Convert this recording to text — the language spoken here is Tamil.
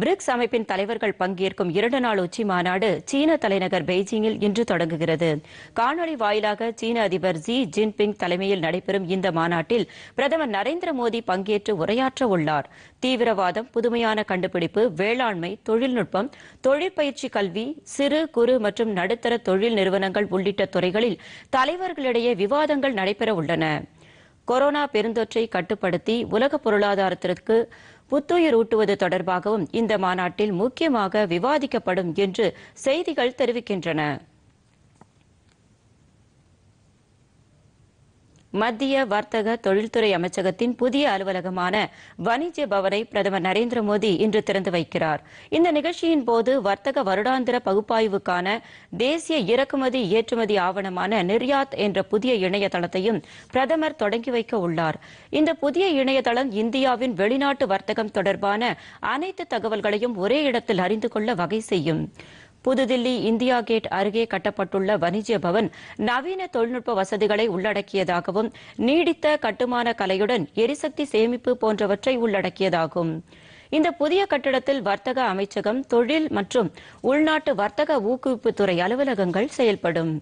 பிரிக்ஸ் அமைப்பின் தலைவர்கள் பங்கேற்கும் இரண்டு நாள் உச்சி மாநாடு சீன தலைநகர் பெய்ஜிங்கில் இன்று தொடங்குகிறது காணொலி வாயிலாக சீன அதிபர் ஜி ஜின்பிங் தலைமையில் நடைபெறும் இந்த மாநாட்டில் பிரதமர் நரேந்திர மோடி பங்கேற்று உரையாற்ற உள்ளார் தீவிரவாதம் புதுமையான கண்டுபிடிப்பு வேளாண்மை தொழில்நுட்பம் தொழிற்பயிற்சி கல்வி சிறு குறு மற்றும் நடுத்தர தொழில் நிறுவனங்கள் உள்ளிட்ட துறைகளில் தலைவர்களிடையே விவாதங்கள் நடைபெற உள்ளன கொரோனா பெருந்தொற்றை கட்டுப்படுத்தி உலக பொருளாதாரத்திற்கு புத்துயிர் ஊட்டுவது தொடர்பாகவும் இந்த மாநாட்டில் முக்கியமாக விவாதிக்கப்படும் என்று செய்திகள் தெரிவிக்கின்றன மத்திய வர்த்தக தொழில்துறை அமைச்சகத்தின் புதிய அலுவலகமான வணிஜ பவனை பிரதமர் நரேந்திர மோடி இன்று திறந்து வைக்கிறார் இந்த நிகழ்ச்சியின் போது வர்த்தக வருடாந்திர பகுப்பாய்வுக்கான தேசிய இறக்குமதி ஏற்றுமதி ஆவணமான நிர்யாத் என்ற புதிய இணையதளத்தையும் பிரதமர் தொடங்கி வைக்க உள்ளார் இந்த புதிய இணையதளம் இந்தியாவின் வெளிநாட்டு வர்த்தகம் தொடர்பான அனைத்து தகவல்களையும் ஒரே இடத்தில் அறிந்து கொள்ள வகை செய்யும் புதுதில்லி இந்தியா கேட் அருகே கட்டப்பட்டுள்ள வணிஜ பவன் நவீன தொழில்நுட்ப வசதிகளை உள்ளடக்கியதாகவும் நீடித்த கட்டுமான கலையுடன் எரிசக்தி சேமிப்பு போன்றவற்றை உள்ளடக்கியதாகும் இந்த புதிய கட்டிடத்தில் வர்த்தக அமைச்சகம் தொழில் மற்றும் உள்நாட்டு வர்த்தக ஊக்குவிப்புத்துறை அலுவலகங்கள் செயல்படும்